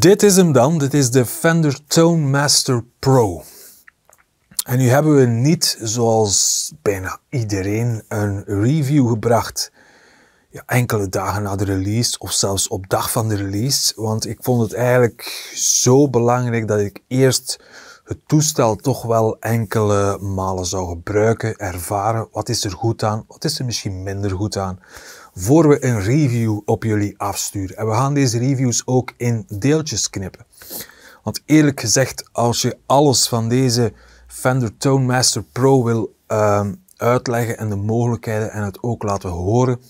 Dit is hem dan. Dit is de Fender Tone Master Pro. En nu hebben we niet, zoals bijna iedereen, een review gebracht. Ja, enkele dagen na de release of zelfs op dag van de release. Want ik vond het eigenlijk zo belangrijk dat ik eerst het toestel toch wel enkele malen zou gebruiken, ervaren. Wat is er goed aan? Wat is er misschien minder goed aan? voor we een review op jullie afsturen. En we gaan deze reviews ook in deeltjes knippen. Want eerlijk gezegd, als je alles van deze Fender Tonemaster Pro wil ehm, uitleggen en de mogelijkheden en het ook laten horen,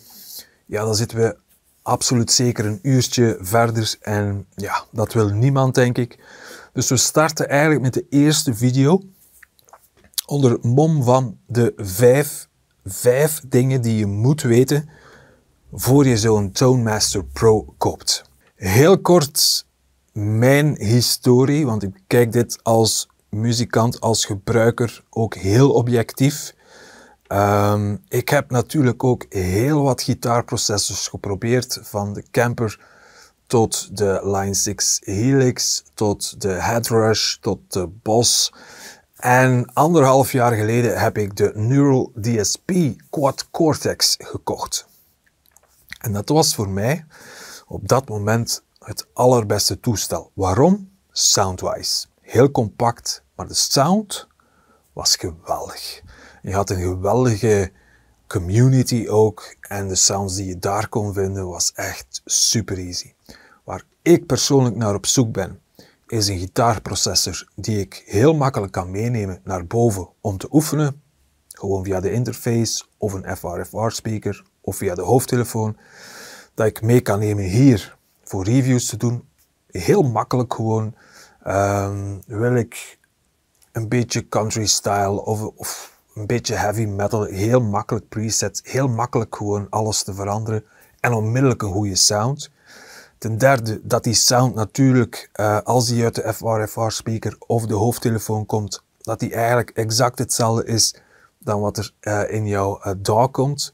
ja, dan zitten we absoluut zeker een uurtje verder. En ja, dat wil niemand, denk ik. Dus we starten eigenlijk met de eerste video onder mom van de vijf, vijf dingen die je moet weten voor je zo'n Tonemaster Pro koopt. Heel kort mijn historie, want ik kijk dit als muzikant, als gebruiker ook heel objectief. Ehm, ik heb natuurlijk ook heel wat gitaarprocessors geprobeerd, van de Camper tot de Line 6 Helix, tot de Headrush, tot de Boss. En anderhalf jaar geleden heb ik de Neural DSP Quad Cortex gekocht. En dat was voor mij op dat moment het allerbeste toestel. Waarom? Soundwise. Heel compact, maar de sound was geweldig. Je had een geweldige community ook en de sounds die je daar kon vinden was echt super easy. Waar ik persoonlijk naar op zoek ben, is een gitaarprocessor die ik heel makkelijk kan meenemen naar boven om te oefenen. Gewoon via de interface of een FRFR speaker of via de hoofdtelefoon, dat ik mee kan nemen hier voor reviews te doen. Heel makkelijk gewoon. Ehm, wil ik een beetje country style of, een beetje heavy metal, heel makkelijk presets, heel makkelijk gewoon alles te veranderen en onmiddellijk een goede sound. Ten derde, dat die sound natuurlijk, eh, als die uit de FRFR-speaker of de hoofdtelefoon komt, dat die eigenlijk exact hetzelfde is dan wat er eh, in jouw uh, DAW komt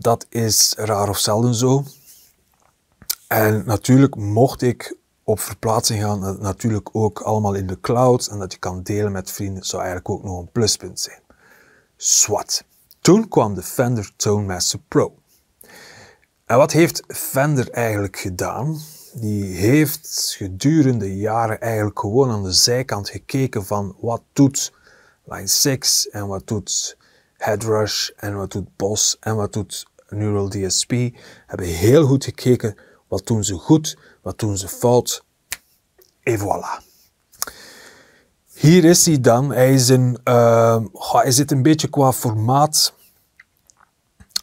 dat is raar of zelden zo. En natuurlijk mocht ik op verplaatsing gaan, natuurlijk ook allemaal in de cloud en dat je kan delen met vrienden, zou eigenlijk ook nog een pluspunt zijn. Swat. Toen kwam de Fender Tone Master Pro. En wat heeft Fender eigenlijk gedaan? Die heeft gedurende jaren eigenlijk gewoon aan de zijkant gekeken van wat doet Line 6 en wat doet Headrush en wat doet Bos en wat doet Neural DSP. Hebben heel goed gekeken wat doen ze goed, wat doen ze fout. En voilà. Hier is hij dan. Hij, is een, uh, goh, hij zit een beetje qua formaat.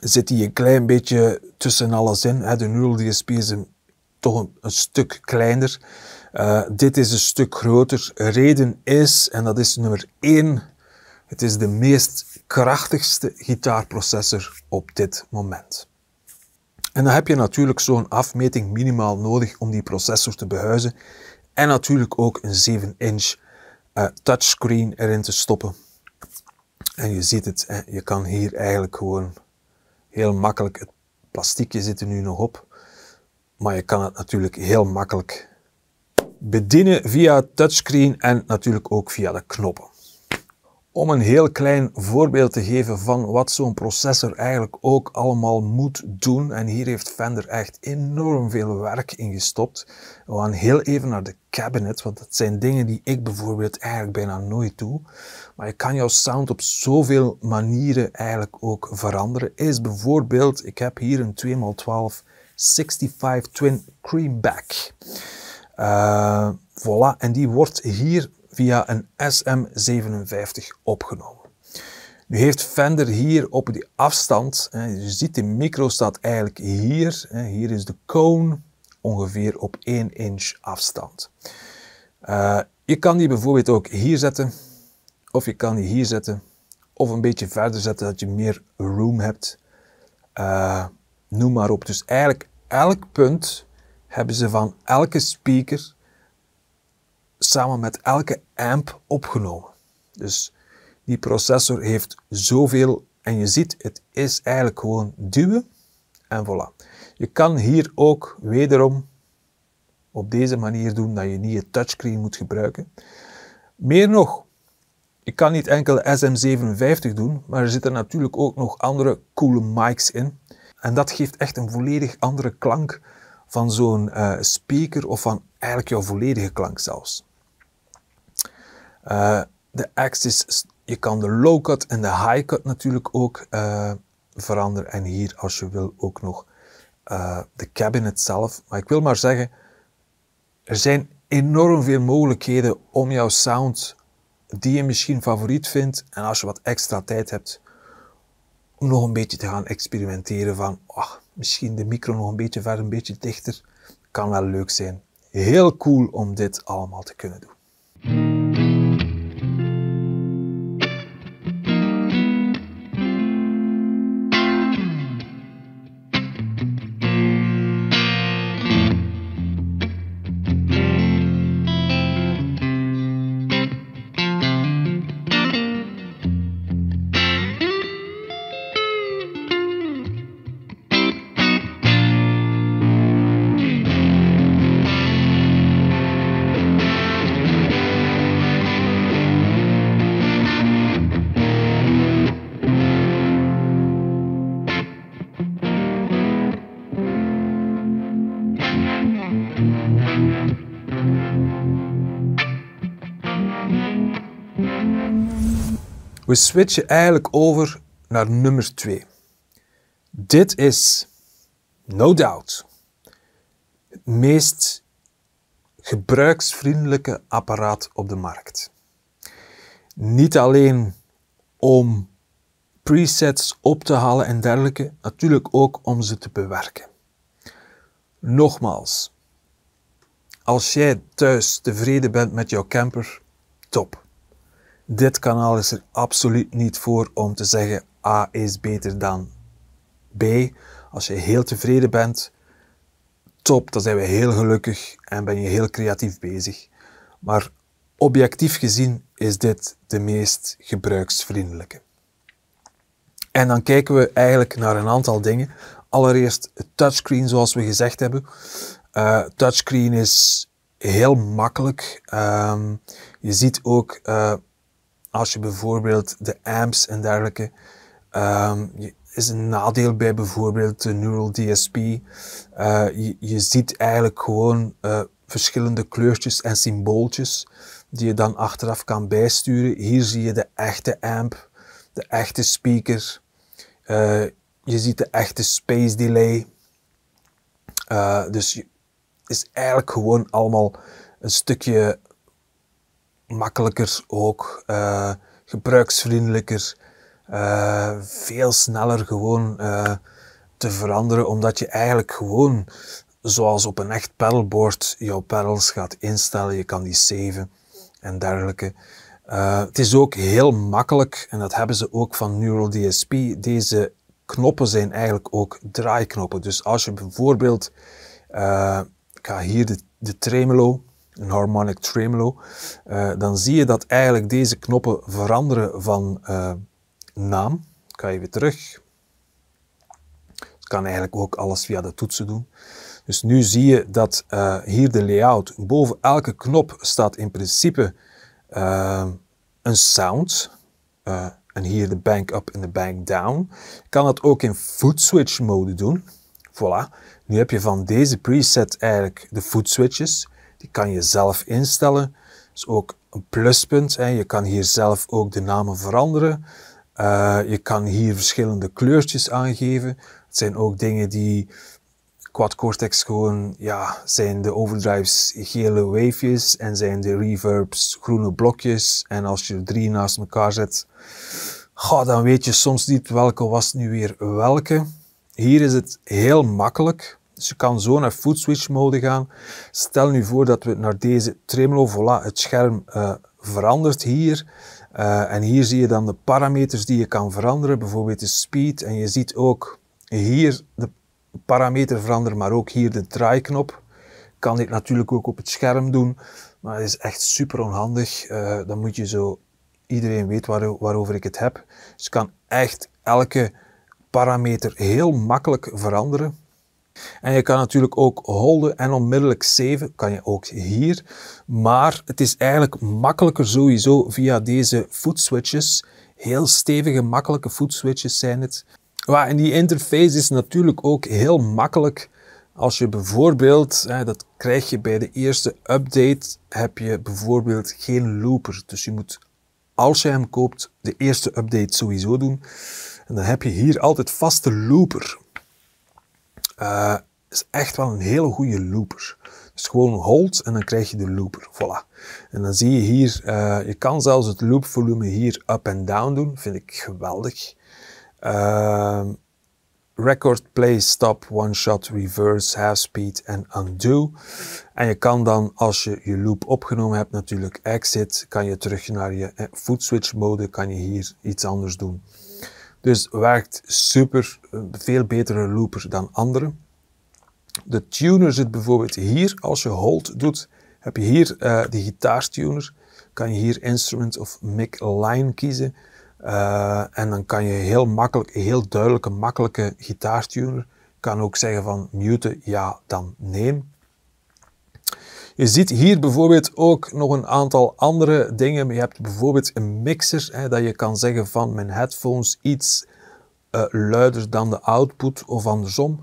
Zit hij een klein beetje tussen alles in. Hè? De Neural DSP is een, toch een, stuk kleiner. Eh, dit is een stuk groter. Reden is, en dat is nummer 1. Het is de meest krachtigste gitaarprocessor op dit moment. En dan heb je natuurlijk zo'n afmeting minimaal nodig om die processor te behuizen. En natuurlijk ook een 7-inch eh, touchscreen erin te stoppen. En je ziet het, je kan hier eigenlijk gewoon heel makkelijk, het plastiekje zit er nu nog op, maar je kan het natuurlijk heel makkelijk bedienen via touchscreen en natuurlijk ook via de knoppen. Om een heel klein voorbeeld te geven van wat zo'n processor eigenlijk ook allemaal moet doen. En hier heeft Fender echt enorm veel werk in gestopt. We gaan heel even naar de cabinet, want dat zijn dingen die ik bijvoorbeeld eigenlijk bijna nooit doe. Maar je kan jouw sound op zoveel manieren eigenlijk ook veranderen. Is bijvoorbeeld, ik heb hier een 2x12 65 Twin Creamback. Uh, eh, voilà, en die wordt hier via een SM57 opgenomen. Nu heeft Fender hier op die afstand, je ziet de micro staat eigenlijk hier, hier is de cone ongeveer op 1 inch afstand. Eh, je kan die bijvoorbeeld ook hier zetten, of je kan die hier zetten, of een beetje verder zetten dat je meer room hebt. Eh, noem maar op. Dus eigenlijk elk punt hebben ze van elke speaker samen met elke amp opgenomen. Dus die processor heeft zoveel en je ziet, het is eigenlijk gewoon duwen en voilà. Je kan hier ook wederom op deze manier doen dat je niet je touchscreen moet gebruiken. Meer nog, je kan niet enkel SM57 doen, maar er zitten natuurlijk ook nog andere coole mics in. En dat geeft echt een volledig andere klank van zo'n eh, speaker of van eigenlijk jouw volledige klank zelfs. Eh, de axis, je kan de low cut en de high cut natuurlijk ook eh, veranderen. En hier als je wil ook nog eh, de cabinet zelf. Maar ik wil maar zeggen, er zijn enorm veel mogelijkheden om jouw sound die je misschien favoriet vindt. En als je wat extra tijd hebt, om nog een beetje te gaan experimenteren van ach, misschien de micro nog een beetje verder, een beetje dichter. Kan wel leuk zijn. Heel cool om dit allemaal te kunnen doen. We switchen eigenlijk over naar nummer 2. Dit is, no doubt, het meest gebruiksvriendelijke apparaat op de markt. Niet alleen om presets op te halen en dergelijke, natuurlijk ook om ze te bewerken. Nogmaals, als jij thuis tevreden bent met jouw camper, top. Dit kanaal is er absoluut niet voor om te zeggen A is beter dan B. Als je heel tevreden bent, top, dan zijn we heel gelukkig en ben je heel creatief bezig. Maar objectief gezien is dit de meest gebruiksvriendelijke. En dan kijken we eigenlijk naar een aantal dingen. Allereerst het touchscreen, zoals we gezegd hebben. Uh, touchscreen is heel makkelijk. Ehm, je ziet ook eh, als je bijvoorbeeld de amps en dergelijke, um, is een nadeel bij bijvoorbeeld de Neural DSP. Eh, je, ziet eigenlijk gewoon eh, verschillende kleurtjes en symbooltjes die je dan achteraf kan bijsturen. Hier zie je de echte amp, de echte speaker. Eh, je ziet de echte space delay. dus het is eigenlijk gewoon allemaal een stukje makkelijker ook, eh, gebruiksvriendelijker, eh, veel sneller gewoon eh, te veranderen, omdat je eigenlijk gewoon, zoals op een echt paddleboard, jouw paddles gaat instellen, je kan die saven en dergelijke. het is ook heel makkelijk, en dat hebben ze ook van Neural DSP, deze knoppen zijn eigenlijk ook draaiknoppen. Dus als je bijvoorbeeld, ik ga hier de, de tremolo, een harmonic tremolo, eh, dan zie je dat eigenlijk deze knoppen veranderen van eh, naam. Ik ga even terug. Het kan eigenlijk ook alles via de toetsen doen. Dus nu zie je dat eh, hier de layout, boven elke knop staat in principe een sound. en hier de bank up en de bank down. Ik kan dat ook in footswitch switch mode doen. Voilà. Nu heb je van deze preset eigenlijk de footswitches. switches. Die kan je zelf instellen. Dat is ook een pluspunt. Hè. Je kan hier zelf ook de namen veranderen. Eh, je kan hier verschillende kleurtjes aangeven. Het zijn ook dingen die quad cortex gewoon, ja, zijn de overdrives gele wavejes en zijn de reverbs groene blokjes. En als je er drie naast elkaar zet, goh, dan weet je soms niet welke was nu weer welke. Hier is het heel makkelijk. Dus je kan zo naar food switch mode gaan. Stel nu voor dat we naar deze tremolo, voilà, het scherm uh, verandert hier. Eh, en hier zie je dan de parameters die je kan veranderen, bijvoorbeeld de speed. En je ziet ook hier de parameter veranderen, maar ook hier de draaiknop. Kan ik natuurlijk ook op het scherm doen, maar dat is echt super onhandig. Eh, dan moet je zo, iedereen weet waar, waarover ik het heb. Dus je kan echt elke parameter heel makkelijk veranderen. En je kan natuurlijk ook holden en onmiddellijk saven, kan je ook hier. Maar het is eigenlijk makkelijker sowieso via deze footswitches. Heel stevige, makkelijke footswitches zijn het. en die interface is natuurlijk ook heel makkelijk. Als je bijvoorbeeld, dat krijg je bij de eerste update, heb je bijvoorbeeld geen looper. Dus je moet, als je hem koopt, de eerste update sowieso doen. En dan heb je hier altijd vaste looper. Eh, is echt wel een hele goede looper. Dus gewoon hold en dan krijg je de looper. Voilà. En dan zie je hier, eh, je kan zelfs het loopvolume hier up en down doen. Vind ik geweldig. Ehm, record, play, stop, one shot, reverse, half speed en undo. En je kan dan, als je je loop opgenomen hebt, natuurlijk exit. Kan je terug naar je eh, foot switch mode, kan je hier iets anders doen. Dus werkt super, eh, veel betere looper dan andere. De tuner zit bijvoorbeeld hier. Als je hold doet, heb je hier eh, de gitaartuner. Kan je hier instrument of mic line kiezen. Eh, en dan kan je heel makkelijk, heel duidelijke, makkelijke gitaartuner. Kan ook zeggen van mute ja, dan neem. Je ziet hier bijvoorbeeld ook nog een aantal andere dingen. Je hebt bijvoorbeeld een mixer, hè, dat je kan zeggen van mijn headphones iets eh, luider dan de output of andersom.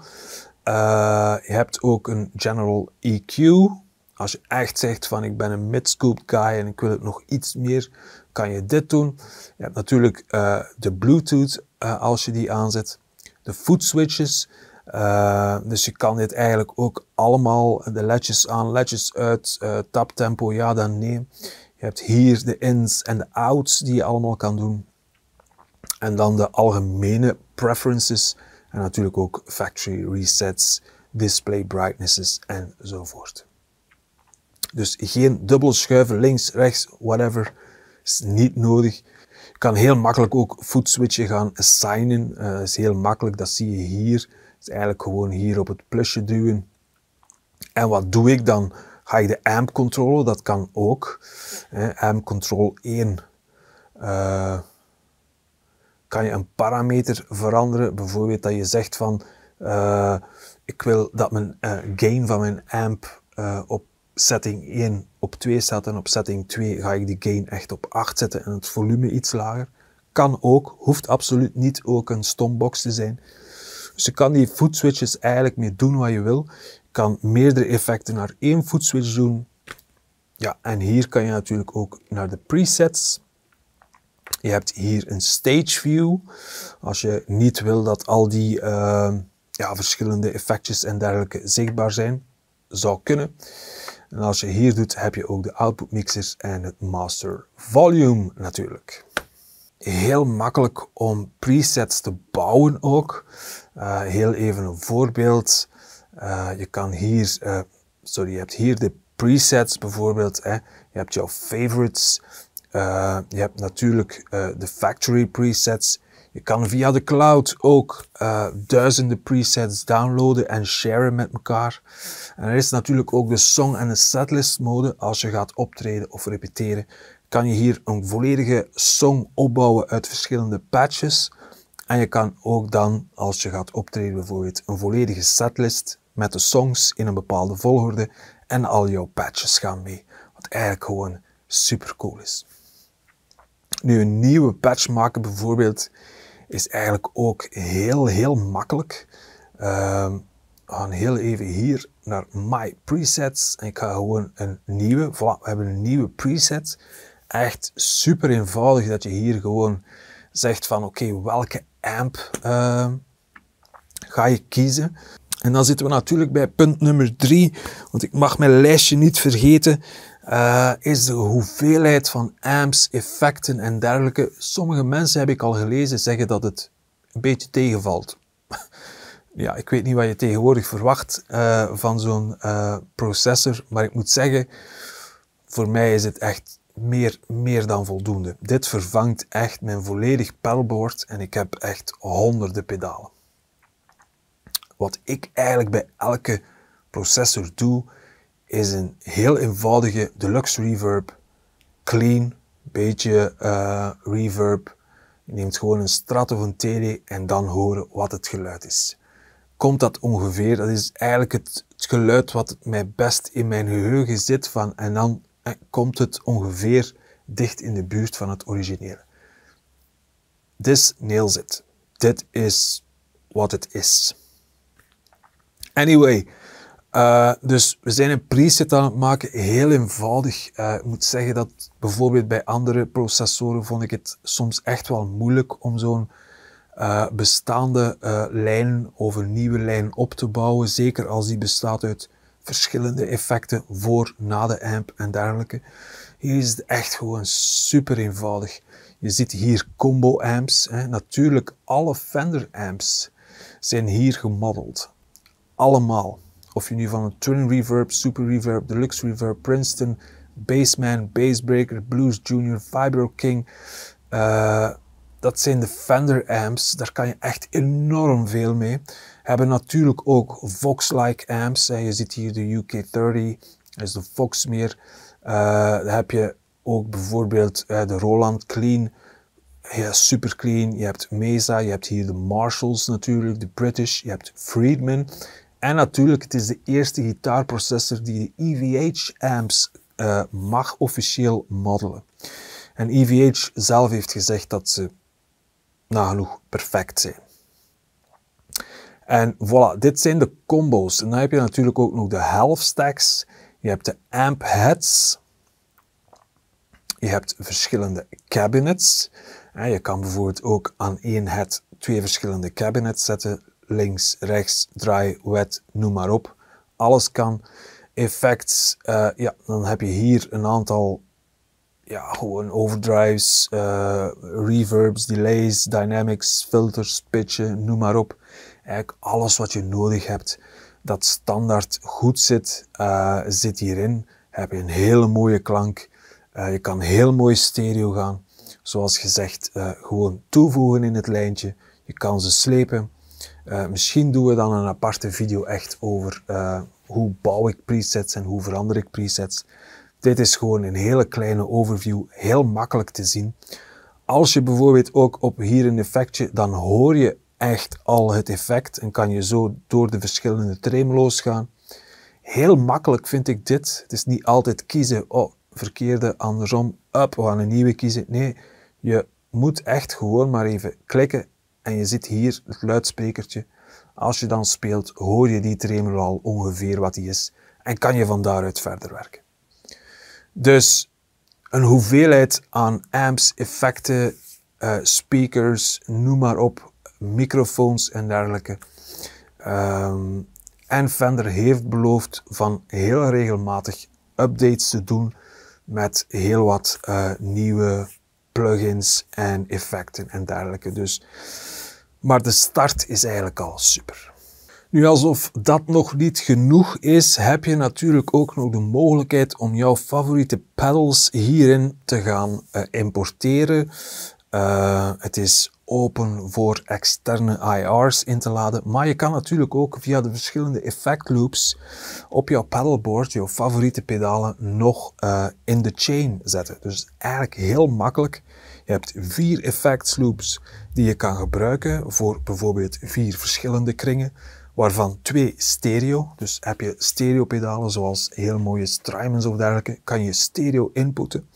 Eh, je hebt ook een general EQ. Als je echt zegt van ik ben een mid-scoop guy en ik wil het nog iets meer, kan je dit doen. Je hebt natuurlijk eh, de Bluetooth als je die aanzet. De foot switches. Eh, dus je kan dit eigenlijk ook allemaal, de ledjes aan, ledjes uit, eh, tap tempo ja dan nee. Je hebt hier de ins en de outs die je allemaal kan doen. En dan de algemene preferences en natuurlijk ook factory resets, display brightnesses enzovoort. Dus geen dubbel schuiven links, rechts, whatever, is niet nodig kan heel makkelijk ook footswitchen gaan assignen. Dat eh, is heel makkelijk, dat zie je hier. Dus eigenlijk gewoon hier op het plusje duwen. En wat doe ik dan? Ga ik de amp controlen? Dat kan ook. Hè, amp control 1. Eh, kan je een parameter veranderen? Bijvoorbeeld dat je zegt van eh, ik wil dat mijn eh, gain van mijn amp op setting 1 op 2 staat en op setting 2 ga ik die gain echt op 8 zetten en het volume iets lager. Kan ook, hoeft absoluut niet ook een stombox te zijn. Dus je kan die footswitches eigenlijk mee doen wat je wil. Je kan meerdere effecten naar één footswitch doen. Ja, en hier kan je natuurlijk ook naar de presets. Je hebt hier een stage view. Als je niet wil dat al die ehm, ja, verschillende effectjes en dergelijke zichtbaar zijn, zou kunnen. En als je hier doet, heb je ook de output mixers en het master volume natuurlijk heel makkelijk om presets te bouwen ook. Eh, heel even een voorbeeld. Eh, je kan hier, eh, sorry, je hebt hier de presets bijvoorbeeld. Hè. Je hebt jouw favorites. je hebt natuurlijk de factory presets. Je kan via de cloud ook duizenden presets downloaden en sharen met elkaar. En er is natuurlijk ook de song- en de setlist mode. Als je gaat optreden of repeteren, kan je hier een volledige song opbouwen uit verschillende patches. En je kan ook dan, als je gaat optreden bijvoorbeeld, een volledige setlist met de songs in een bepaalde volgorde en al jouw patches gaan mee. Wat eigenlijk gewoon super cool is. Nu, een nieuwe patch maken bijvoorbeeld is eigenlijk ook heel, heel makkelijk. Ehm, we gaan heel even hier naar My Presets. En ik ga gewoon een nieuwe, voilà, we hebben een nieuwe preset echt super eenvoudig dat je hier gewoon zegt van oké, welke amp ehm, ga je kiezen? En dan zitten we natuurlijk bij punt nummer drie, want ik mag mijn lijstje niet vergeten, eh, is de hoeveelheid van amps, effecten en dergelijke. Sommige mensen, heb ik al gelezen, zeggen dat het een beetje tegenvalt. ja, ik weet niet wat je tegenwoordig verwacht eh, van zo'n eh, processor, maar ik moet zeggen, voor mij is het echt meer, meer dan voldoende. Dit vervangt echt mijn volledig pedalboard en ik heb echt honderden pedalen. Wat ik eigenlijk bij elke processor doe, is een heel eenvoudige deluxe reverb, clean, beetje eh, reverb. Je neemt gewoon een strat of een tele en dan horen wat het geluid is. Komt dat ongeveer? Dat is eigenlijk het, het geluid wat mij best in mijn geheugen zit van en dan eh, komt het ongeveer dicht in de buurt van het originele. This nails it. Dit is wat het is. Anyway, eh, dus we zijn een preset aan het maken, heel eenvoudig. Eh, ik moet zeggen dat bijvoorbeeld bij andere processoren vond ik het soms echt wel moeilijk om zo'n bestaande lijn of een nieuwe lijn op te bouwen. Zeker als die bestaat uit verschillende effecten voor, na de amp en dergelijke. Hier is het echt gewoon super eenvoudig. Je ziet hier combo amps. Hè. Natuurlijk, alle Fender amps zijn hier gemodeld. Allemaal. Of je nu van een Twin Reverb, Super Reverb, Deluxe Reverb, Princeton, Bassman, Bassbreaker, Blues Junior, Vibro King, eh, dat zijn de Fender amps. Daar kan je echt enorm veel mee. Hebben natuurlijk ook Vox-like amps. Je ziet hier de UK30, dat is de Vox meer. Uh, eh, dan heb je ook bijvoorbeeld de Roland Clean. Ja, super clean. Je hebt Mesa, je hebt hier de Marshalls natuurlijk, de British, je hebt Friedman. En natuurlijk, het is de eerste gitaarprocessor die de EVH-amps eh, mag officieel modelen. En EVH zelf heeft gezegd dat ze nagenoeg perfect zijn. En voilà, dit zijn de combo's. En dan heb je natuurlijk ook nog de half stacks. Je hebt de amp heads. Je hebt verschillende cabinets. je kan bijvoorbeeld ook aan één head twee verschillende cabinets zetten. Links, rechts, draai, wet, noem maar op. Alles kan. Effects, eh, ja, dan heb je hier een aantal ja, gewoon overdrives, eh, reverbs, delays, dynamics, filters, pitchen, noem maar op. Eigenlijk alles wat je nodig hebt dat standaard goed zit, eh, zit hierin. Heb je een hele mooie klank. Eh, je kan heel mooi stereo gaan. Zoals gezegd, gewoon toevoegen in het lijntje. Je kan ze slepen. misschien doen we dan een aparte video echt over hoe bouw ik presets en hoe verander ik presets. Dit is gewoon een hele kleine overview, heel makkelijk te zien. Als je bijvoorbeeld ook op hier een effectje, dan hoor je echt al het effect en kan je zo door de verschillende tremolo's gaan. Heel makkelijk vind ik dit. Het is niet altijd kiezen, oh, verkeerde, andersom, up, we gaan een nieuwe kiezen. Nee, je moet echt gewoon maar even klikken en je ziet hier het luidsprekertje. Als je dan speelt, hoor je die tremolo al ongeveer wat die is en kan je van daaruit verder werken. Dus een hoeveelheid aan amps, effecten, eh, speakers, noem maar op, microfoons en dergelijke. Um, en Fender heeft beloofd van heel regelmatig updates te doen met heel wat eh, nieuwe plugins en effecten en dergelijke. Dus, maar de start is eigenlijk al super. Nu, alsof dat nog niet genoeg is, heb je natuurlijk ook nog de mogelijkheid om jouw favoriete pedals hierin te gaan eh, importeren. Eh, het is open voor externe IR's in te laden. Maar je kan natuurlijk ook via de verschillende effect loops op jouw pedalboard jouw favoriete pedalen nog eh, in de chain zetten. Dus eigenlijk heel makkelijk. Je hebt vier effect loops die je kan gebruiken voor bijvoorbeeld vier verschillende kringen waarvan twee stereo. Dus heb je stereo pedalen zoals heel mooie Strymons of dergelijke, kan je stereo inputten.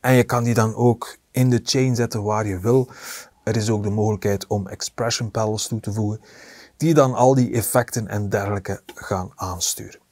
En je kan die dan ook in de chain zetten waar je wil. Er is ook de mogelijkheid om expression pedals toe te voegen, die dan al die effecten en dergelijke gaan aansturen.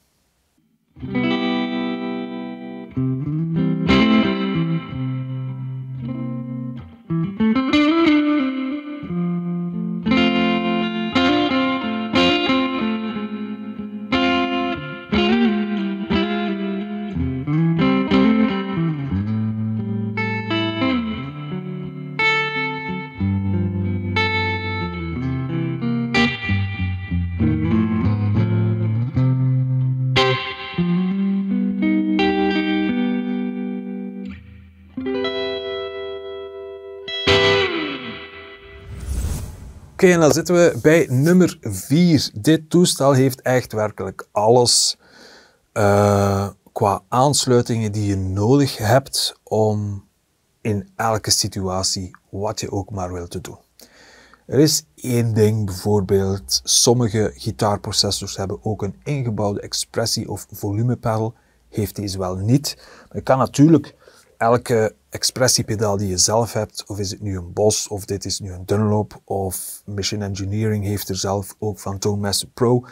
Oké, en dan zitten we bij nummer 4. Dit toestel heeft echt werkelijk alles eh, qua aansluitingen die je nodig hebt om in elke situatie wat je ook maar wilt te doen. Er is één ding bijvoorbeeld, sommige gitaarprocessors hebben ook een ingebouwde expressie of volumepedal, heeft deze wel niet. Je kan natuurlijk elke expressiepedaal die je zelf hebt, of is het nu een Bos, of dit is nu een Dunlop, of Mission Engineering heeft er zelf ook van Tone Pro,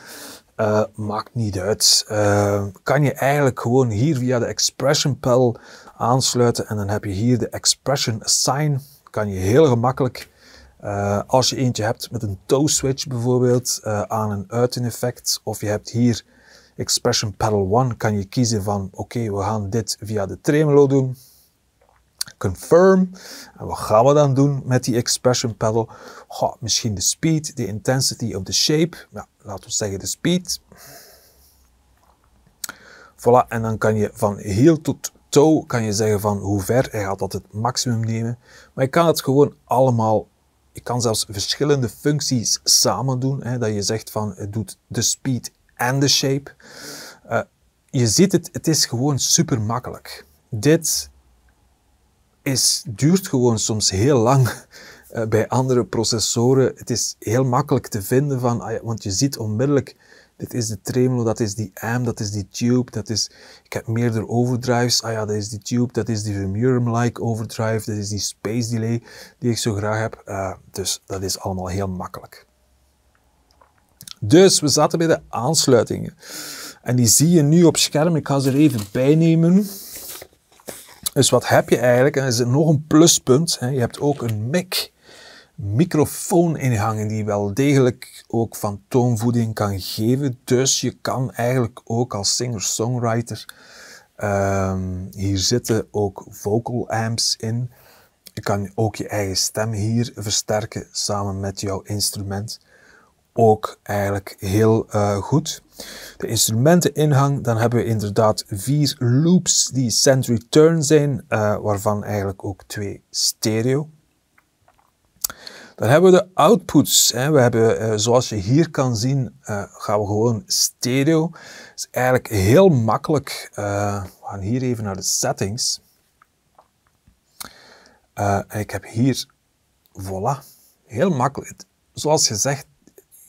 eh, maakt niet uit. Eh, kan je eigenlijk gewoon hier via de Expression Pedal aansluiten en dan heb je hier de Expression Assign. Kan je heel gemakkelijk, eh, als je eentje hebt met een toe switch bijvoorbeeld, aan en uit in effect, of je hebt hier Expression Pedal 1, kan je kiezen van oké, we gaan dit via de tremolo doen confirm. En wat gaan we dan doen met die expression pedal? Goh, misschien de speed, de intensity of the shape. Ja, laten we zeggen de speed. Voilà, en dan kan je van heel tot toe kan je zeggen van hoe ver hij gaat dat het maximum nemen. Maar je kan het gewoon allemaal je kan zelfs verschillende functies samen doen. Hè, dat je zegt van het doet de speed en de shape. Eh, je ziet het, het is gewoon super makkelijk. Dit is, duurt gewoon soms heel lang eh, bij andere processoren. Het is heel makkelijk te vinden, van, ah want je ziet onmiddellijk, dit is de tremolo, dat is die amp, dat is die tube, dat is, ik heb meerdere overdrives, ah ja, dat is die tube, dat is die Vermurum-like overdrive, dat is die space delay die ik zo graag heb. Eh, dus dat is allemaal heel makkelijk. Dus we zaten bij de aansluitingen. En die zie je nu op scherm. Ik ga ze er even bij nemen. Dus wat heb je eigenlijk? En dat is nog een pluspunt. Hè? Je hebt ook een mic, microfooningangen, die wel degelijk ook van toonvoeding kan geven. Dus je kan eigenlijk ook als singer-songwriter ehm, hier zitten ook vocal amps in. Je kan ook je eigen stem hier versterken samen met jouw instrument ook eigenlijk heel eh, goed. De instrumenteninhang, dan hebben we inderdaad vier loops die send return zijn, eh, waarvan eigenlijk ook twee stereo. Dan hebben we de outputs. Hè. We hebben, eh, zoals je hier kan zien, gaan we gewoon stereo. Dat is eigenlijk heel makkelijk. we gaan hier even naar de settings. ik heb hier, voilà, heel makkelijk. Zoals gezegd,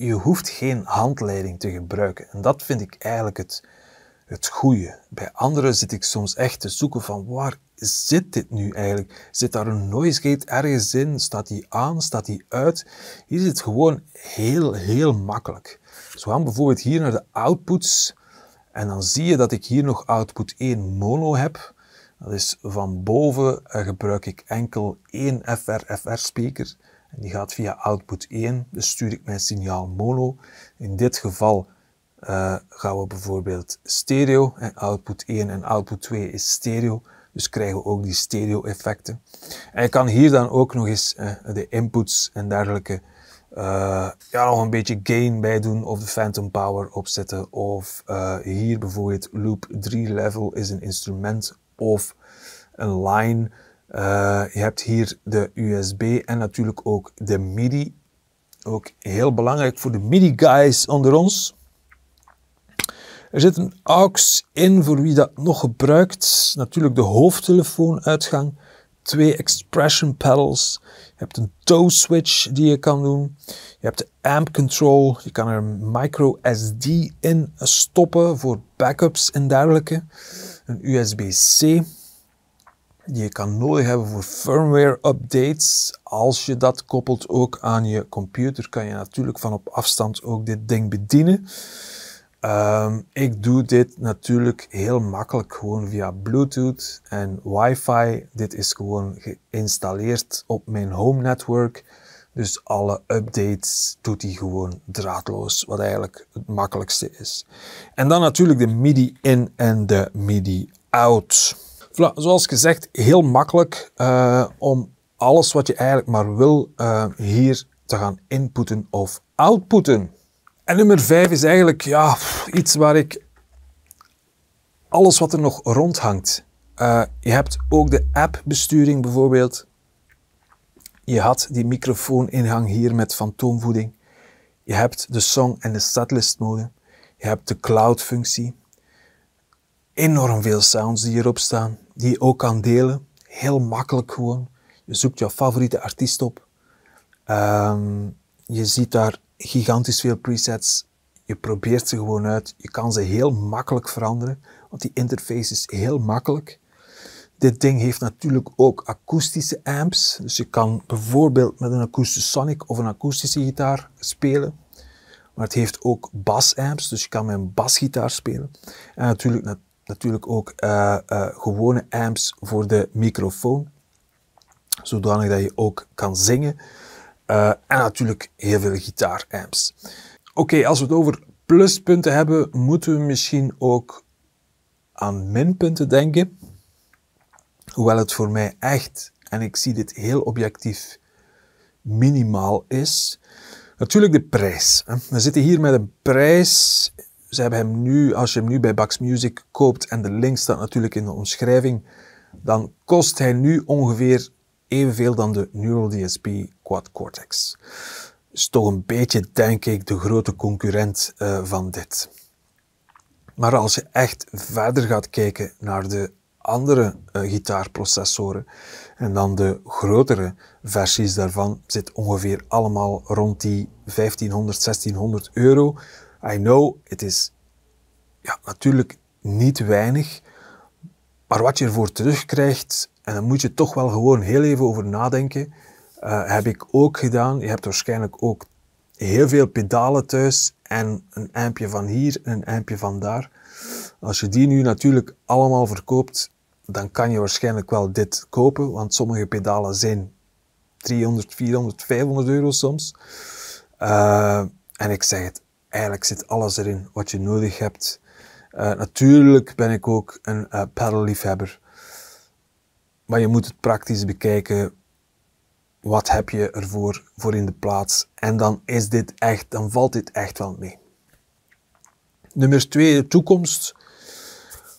je hoeft geen handleiding te gebruiken. En dat vind ik eigenlijk het, het goede. Bij anderen zit ik soms echt te zoeken van waar zit dit nu eigenlijk? Zit daar een noise gate ergens in? Staat die aan? Staat die uit? Hier zit het gewoon heel, heel makkelijk. Zo gaan bijvoorbeeld hier naar de outputs. En dan zie je dat ik hier nog output 1 mono heb. Dat is van boven eh, gebruik ik enkel één FR-FR speaker die gaat via output 1, dus stuur ik mijn signaal mono. In dit geval eh, gaan we bijvoorbeeld stereo, en output 1 en output 2 is stereo, dus krijgen we ook die stereo effecten. En je kan hier dan ook nog eens eh, de inputs en dergelijke eh, ja, nog een beetje gain bij doen of de phantom power opzetten of hier bijvoorbeeld loop 3 level is een instrument of een line eh, je hebt hier de USB en natuurlijk ook de MIDI. Ook heel belangrijk voor de MIDI-guys onder ons. Er zit een AUX in voor wie dat nog gebruikt. Natuurlijk de hoofdtelefoonuitgang. Twee expression pedals. Je hebt een toe switch die je kan doen. Je hebt de amp control. Je kan er een micro SD in stoppen voor backups en dergelijke. Een USB-C je kan nodig hebben voor firmware updates. Als je dat koppelt ook aan je computer, kan je natuurlijk van op afstand ook dit ding bedienen. Ehm, ik doe dit natuurlijk heel makkelijk gewoon via Bluetooth en wifi. Dit is gewoon geïnstalleerd op mijn home network. Dus alle updates doet hij gewoon draadloos, wat eigenlijk het makkelijkste is. En dan natuurlijk de MIDI in en de MIDI out zoals gezegd, heel makkelijk eh, om alles wat je eigenlijk maar wil eh, hier te gaan inputten of outputten. En nummer 5 is eigenlijk ja, iets waar ik alles wat er nog rondhangt. Uh, eh, je hebt ook de app-besturing bijvoorbeeld. Je had die microfoon-ingang hier met fantoomvoeding. Je hebt de song- en de setlist-mode. Je hebt de cloud-functie enorm veel sounds die hierop staan, die je ook kan delen. Heel makkelijk gewoon. Je zoekt jouw favoriete artiest op. Ehm, je ziet daar gigantisch veel presets. Je probeert ze gewoon uit. Je kan ze heel makkelijk veranderen, want die interface is heel makkelijk. Dit ding heeft natuurlijk ook akoestische amps. Dus je kan bijvoorbeeld met een akoestische Sonic of een akoestische gitaar spelen. Maar het heeft ook basamps, dus je kan met een basgitaar spelen. En natuurlijk natuurlijk ook eh, eh, gewone amps voor de microfoon, zodanig dat je ook kan zingen. Eh, en natuurlijk heel veel gitaar gitaar-amps. Oké, als we het over pluspunten hebben, moeten we misschien ook aan minpunten denken. Hoewel het voor mij echt, en ik zie dit heel objectief, minimaal is. Natuurlijk de prijs. We zitten hier met een prijs ze hebben hem nu, als je hem nu bij Bax Music koopt, en de link staat natuurlijk in de omschrijving, dan kost hij nu ongeveer evenveel dan de Neural DSP Quad Cortex. Is toch een beetje, denk ik, de grote concurrent eh, van dit. Maar als je echt verder gaat kijken naar de andere eh, gitaarprocessoren en dan de grotere versies daarvan, zit ongeveer allemaal rond die 1500, 1600 euro. I know, het is ja, natuurlijk niet weinig, maar wat je ervoor terugkrijgt, en dan moet je toch wel gewoon heel even over nadenken, eh, heb ik ook gedaan. Je hebt waarschijnlijk ook heel veel pedalen thuis en een ampje van hier en een ampje van daar. Als je die nu natuurlijk allemaal verkoopt, dan kan je waarschijnlijk wel dit kopen, want sommige pedalen zijn 300, 400, 500 euro soms. Eh, en ik zeg het, eigenlijk zit alles erin wat je nodig hebt. Eh, natuurlijk ben ik ook een uh, eh, liefhebber Maar je moet het praktisch bekijken. Wat heb je ervoor voor in de plaats? En dan is dit echt, dan valt dit echt wel mee. Nummer 2, de toekomst.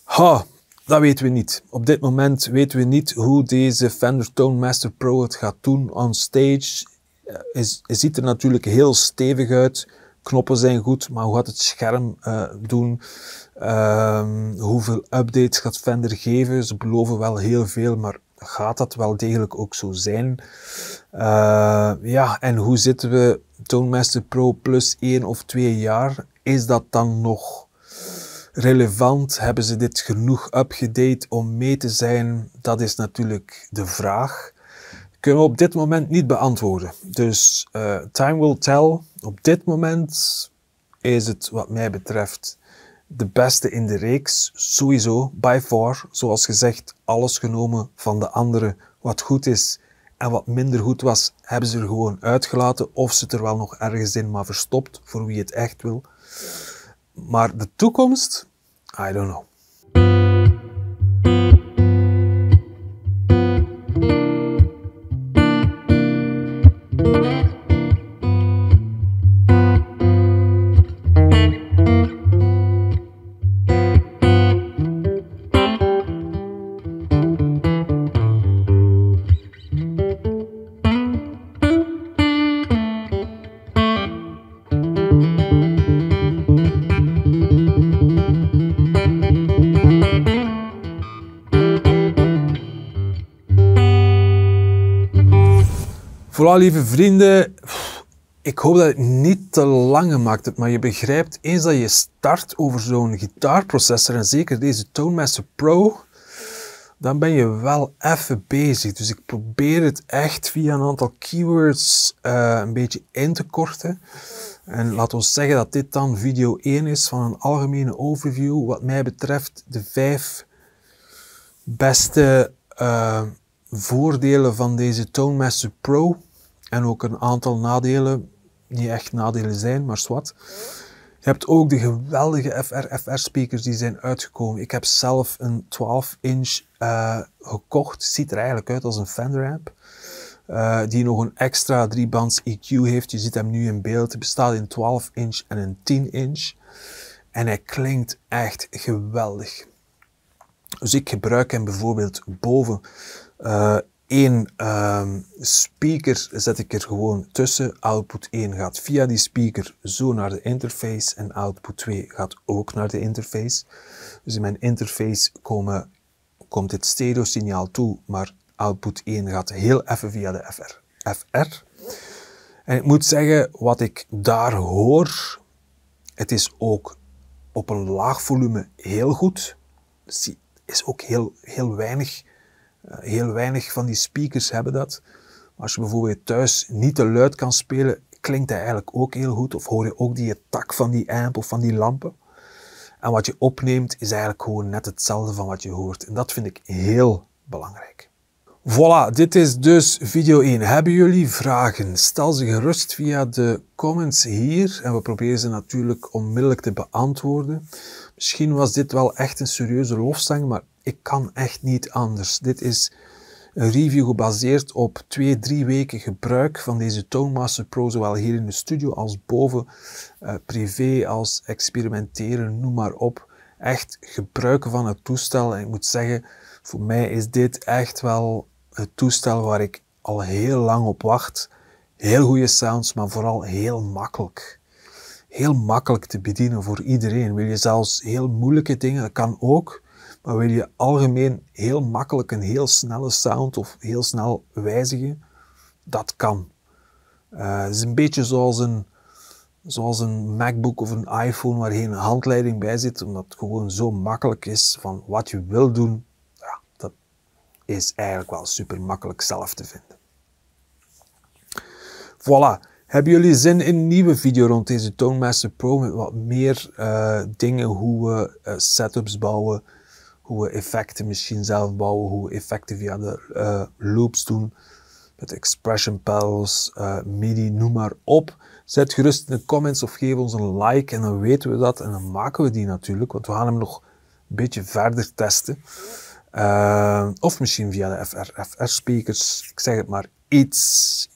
Ha, dat weten we niet. Op dit moment weten we niet hoe deze Fender Tone Master Pro het gaat doen on stage. Je eh, ziet er natuurlijk heel stevig uit knoppen zijn goed, maar hoe gaat het scherm eh, doen? Ehm, hoeveel updates gaat Fender geven? Ze beloven wel heel veel, maar gaat dat wel degelijk ook zo zijn? Eh, ja, en hoe zitten we Toonmaster Pro plus 1 of 2 jaar? Is dat dan nog relevant? Hebben ze dit genoeg upgedate om mee te zijn? Dat is natuurlijk de vraag kunnen we op dit moment niet beantwoorden. Dus eh, time will tell. Op dit moment is het wat mij betreft de beste in de reeks. Sowieso, by far. Zoals gezegd, alles genomen van de anderen wat goed is en wat minder goed was, hebben ze er gewoon uitgelaten. Of ze er wel nog ergens in maar verstopt, voor wie het echt wil. Maar de toekomst, I don't know. Nou, lieve vrienden, ik hoop dat het niet te lang maakt, maar je begrijpt eens dat je start over zo'n gitaarprocessor en zeker deze Tonemaster Pro, dan ben je wel even bezig. Dus ik probeer het echt via een aantal keywords eh, een beetje in te korten. En laten we zeggen dat dit dan video 1 is van een algemene overview, wat mij betreft de vijf beste eh, voordelen van deze Tonemaster Pro. En ook een aantal nadelen, Die echt nadelen zijn, maar zwart. Je hebt ook de geweldige FR-FR-speakers die zijn uitgekomen. Ik heb zelf een 12-inch eh, gekocht. Ziet er eigenlijk uit als een Fender amp. Eh, die nog een extra 3-bands EQ heeft. Je ziet hem nu in beeld. Het bestaat in 12-inch en een 10-inch. En hij klinkt echt geweldig. Dus ik gebruik hem bijvoorbeeld boven eh, één ehm, speaker zet ik er gewoon tussen. Output 1 gaat via die speaker zo naar de interface en output 2 gaat ook naar de interface. Dus in mijn interface komen, komt dit stereo signaal toe, maar output 1 gaat heel even via de FR. FR. En ik moet zeggen, wat ik daar hoor, het is ook op een laag volume heel goed. Het dus is ook heel, heel weinig eh, heel weinig van die speakers hebben dat. als je bijvoorbeeld thuis niet te luid kan spelen, klinkt hij eigenlijk ook heel goed. Of hoor je ook die tak van die amp of van die lampen. En wat je opneemt is eigenlijk gewoon net hetzelfde van wat je hoort. En dat vind ik heel belangrijk. Voilà, dit is dus video 1. Hebben jullie vragen? Stel ze gerust via de comments hier en we proberen ze natuurlijk onmiddellijk te beantwoorden. Misschien was dit wel echt een serieuze lofzang, maar ik kan echt niet anders. Dit is een review gebaseerd op twee, drie weken gebruik van deze Tonemaster Pro, zowel hier in de studio als boven, eh, privé als experimenteren, noem maar op. Echt gebruiken van het toestel. En ik moet zeggen, voor mij is dit echt wel het toestel waar ik al heel lang op wacht. Heel goede sounds, maar vooral heel makkelijk. Heel makkelijk te bedienen voor iedereen. Wil je zelfs heel moeilijke dingen, dat kan ook. Maar wil je algemeen heel makkelijk een heel snelle sound of heel snel wijzigen? Dat kan. Eh, het is een beetje zoals een, zoals een MacBook of een iPhone waar geen handleiding bij zit, omdat het gewoon zo makkelijk is van wat je wil doen. Ja, dat is eigenlijk wel super makkelijk zelf te vinden. Voilà. Hebben jullie zin in een nieuwe video rond deze Tonemaster Pro met wat meer eh, dingen hoe we eh, setups bouwen? Hoe we effecten misschien zelf bouwen, hoe we effecten via de eh, loops doen. Met expression pedals, eh, MIDI, noem maar op. Zet gerust in de comments of geef ons een like en dan weten we dat. En dan maken we die natuurlijk, want we gaan hem nog een beetje verder testen. Eh, of misschien via de FRFR-speakers. Ik zeg het maar iets.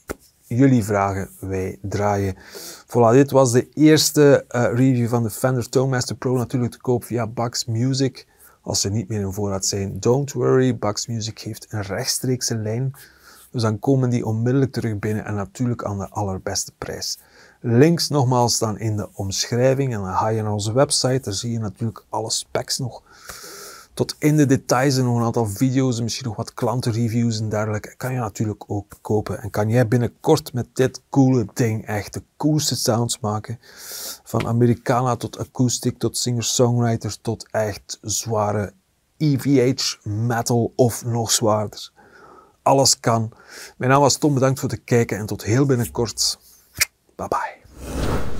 Jullie vragen, wij draaien. Voilà, dit was de eerste review van de Fender Tone Master Pro. Natuurlijk te koop via Bax Music als ze niet meer in voorraad zijn. Don't worry, Bugs Music heeft een rechtstreekse lijn. Dus dan komen die onmiddellijk terug binnen en natuurlijk aan de allerbeste prijs. Links nogmaals staan in de omschrijving en dan ga je naar onze website. Daar zie je natuurlijk alle specs nog tot in de details en nog een aantal video's, misschien nog wat klantenreviews en dergelijke, kan je natuurlijk ook kopen. En kan jij binnenkort met dit coole ding echt de coolste sounds maken. Van Americana tot acoustic, tot singer-songwriter, tot echt zware EVH metal of nog zwaarder. Alles kan. Mijn naam was Tom, bedankt voor het kijken en tot heel binnenkort. Bye bye.